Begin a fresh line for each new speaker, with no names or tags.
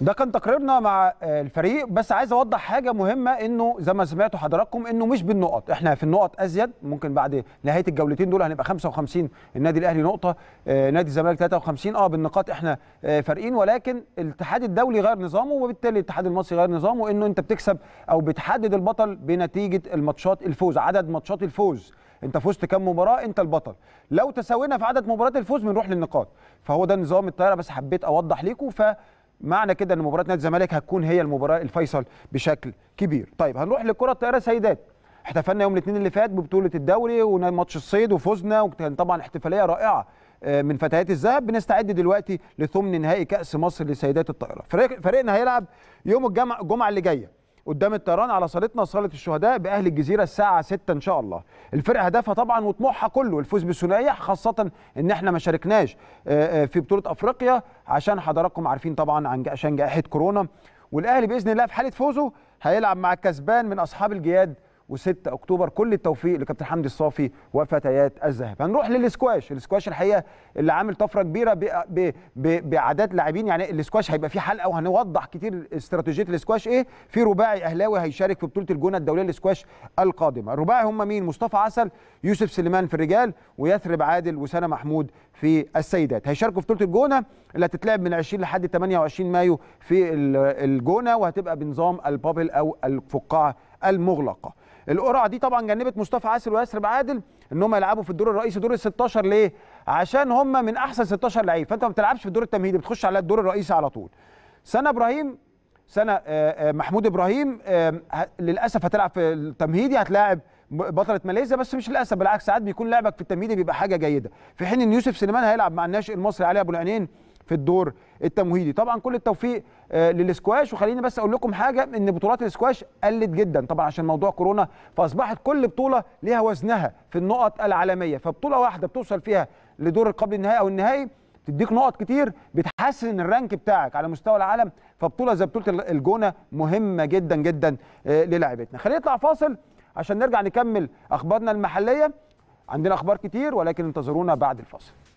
ده كان تقريرنا مع الفريق بس عايز اوضح حاجه مهمه انه زي ما سمعتوا حضراتكم انه مش بالنقط احنا في النقط ازيد ممكن بعد نهايه الجولتين دول هنبقى 55 النادي الاهلي نقطه آه، نادي الزمالك 53 اه بالنقاط احنا آه، فارقين ولكن الاتحاد الدولي غير نظامه وبالتالي الاتحاد المصري غير نظامه انه انت بتكسب او بتحدد البطل بنتيجه الماتشات الفوز عدد ماتشات الفوز انت فزت كام مباراه انت البطل لو تساوينا في عدد مباريات الفوز بنروح للنقاط فهو ده نظام الطياره بس حبيت اوضح ليكم ف معنى كده ان مباراه نادي الزمالك هتكون هي المباراه الفيصل بشكل كبير طيب هنروح لكره الطائره سيدات احتفلنا يوم الاثنين اللي فات ببطوله الدوري وماتش الصيد وفزنا وكان طبعا احتفاليه رائعه آه، من فتيات الذهب بنستعد دلوقتي لثمن نهائي كاس مصر لسيدات الطائره فريقنا هيلعب يوم الجمعه الجمعه اللي جايه قدام الطيران على صالتنا صاله الشهداء باهل الجزيره الساعه 6 ان شاء الله الفرق هدفها طبعا وطموحها كله الفوز بالثنائيه خاصه ان احنا ما شاركناش آه، آه، في بطوله افريقيا عشان حضراتكم عارفين طبعا عن عشان جائحه كورونا والاهلي باذن الله في حاله فوزه هيلعب مع الكسبان من اصحاب الجياد و6 اكتوبر كل التوفيق لكابتن حمدي الصافي وفتيات الذهب هنروح للسكواش السكواش الحقيقه اللي عامل طفره كبيره بعدد لاعبين يعني السكواش هيبقى فيه حلقه وهنوضح كتير استراتيجيه السكواش ايه في رباعي اهلاوي هيشارك في بطوله الجونه الدوليه للسكواش القادمه الرباعي هم مين مصطفى عسل يوسف سليمان في الرجال ويثرب عادل وسنه محمود في السيدات هيشاركوا في بطوله الجونه اللي هتتلعب من 20 لحد 28 مايو في الجونه وهتبقى بنظام البابل او الفقاعه المغلقه القرعه دي طبعا جنبت مصطفى عاسر وياسر بعادل ان هم يلعبوا في الدور الرئيسي دور ال 16 ليه؟ عشان هم من احسن 16 لعيب فانت ما بتلعبش في الدور التمهيدي بتخش على الدور الرئيسي على طول. سنه ابراهيم سنه آه، آه، محمود ابراهيم آه، للاسف هتلعب في التمهيدي هتلاعب بطله ماليزيا بس مش للاسف بالعكس ساعات بيكون لعبك في التمهيدي بيبقى حاجه جيده في حين ان يوسف سليمان هيلعب مع الناشئ المصري علي ابو العينين في الدور التمهيدي طبعا كل التوفيق آه، للسكواش وخليني بس اقول لكم حاجه ان بطولات السكواش قلت جدا طبعا عشان موضوع كورونا فاصبحت كل بطوله ليها وزنها في النقط العالميه فبطوله واحده بتوصل فيها لدور قبل النهائي او النهائي تديك نقط كتير بتحسن الرانك بتاعك على مستوى العالم فبطوله زي بطوله الجونه مهمه جدا جدا آه، للاعبتنا خلينا نطلع فاصل عشان نرجع نكمل اخبارنا المحليه عندنا اخبار كتير ولكن انتظرونا بعد الفاصل